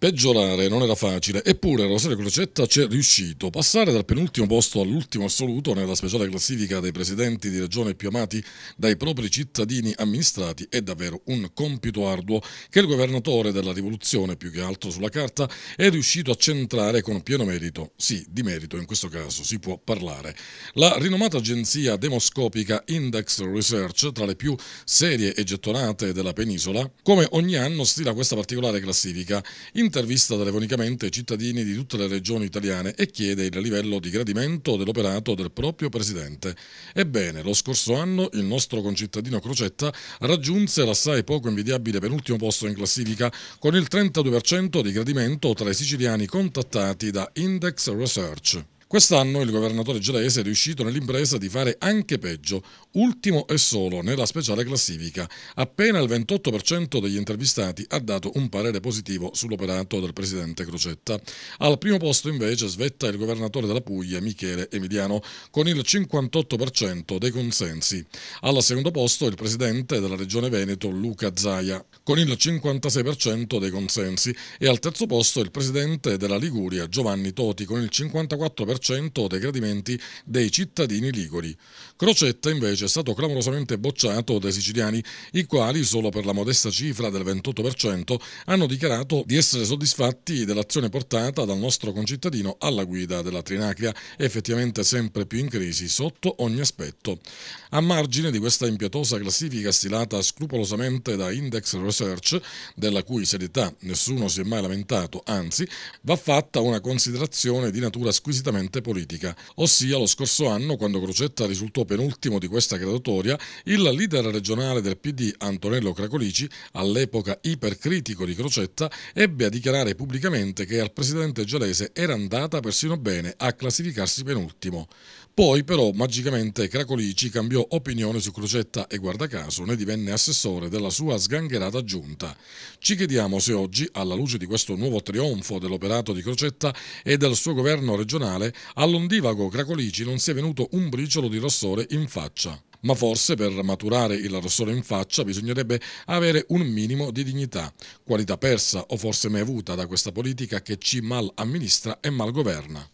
Peggiorare non era facile, eppure Rosario Crocetta c'è riuscito. Passare dal penultimo posto all'ultimo assoluto nella speciale classifica dei presidenti di regione più amati dai propri cittadini amministrati è davvero un compito arduo che il governatore della rivoluzione, più che altro sulla carta, è riuscito a centrare con pieno merito. Sì, di merito in questo caso si può parlare. La rinomata agenzia demoscopica Index Research, tra le più serie e gettonate della penisola, come ogni anno stila questa particolare classifica. In intervista telefonicamente cittadini di tutte le regioni italiane e chiede il livello di gradimento dell'operato del proprio presidente. Ebbene, lo scorso anno il nostro concittadino Crocetta raggiunse l'assai poco invidiabile penultimo posto in classifica con il 32% di gradimento tra i siciliani contattati da Index Research. Quest'anno il governatore Gelese è riuscito nell'impresa di fare anche peggio, ultimo e solo nella speciale classifica. Appena il 28% degli intervistati ha dato un parere positivo sull'operato del presidente Crocetta. Al primo posto invece svetta il governatore della Puglia, Michele Emiliano, con il 58% dei consensi. Al secondo posto il presidente della regione Veneto, Luca Zaia, con il 56% dei consensi. E al terzo posto il presidente della Liguria, Giovanni Toti, con il 54% 40% dei gradimenti dei cittadini liguri. Crocetta invece è stato clamorosamente bocciato dai siciliani, i quali solo per la modesta cifra del 28% hanno dichiarato di essere soddisfatti dell'azione portata dal nostro concittadino alla guida della Trinacria, effettivamente sempre più in crisi sotto ogni aspetto. A margine di questa impietosa classifica stilata scrupolosamente da Index Research, della cui serietà nessuno si è mai lamentato, anzi, va fatta una considerazione di natura squisitamente corrente politica. Ossia lo scorso anno, quando Crocetta risultò penultimo di questa graduatoria, il leader regionale del PD Antonello Cracolici, all'epoca ipercritico di Crocetta, ebbe a dichiarare pubblicamente che al presidente Gialese era andata persino bene a classificarsi penultimo. Poi però magicamente Cracolici cambiò opinione su Crocetta e guarda caso ne divenne assessore della sua sgangherata giunta. Ci chiediamo se oggi, alla luce di questo nuovo trionfo dell'operato di Crocetta e del suo governo regionale, all'ondivago Cracolici non si è venuto un briciolo di rossore in faccia. Ma forse per maturare il rossore in faccia bisognerebbe avere un minimo di dignità, qualità persa o forse mai avuta da questa politica che ci mal amministra e mal governa.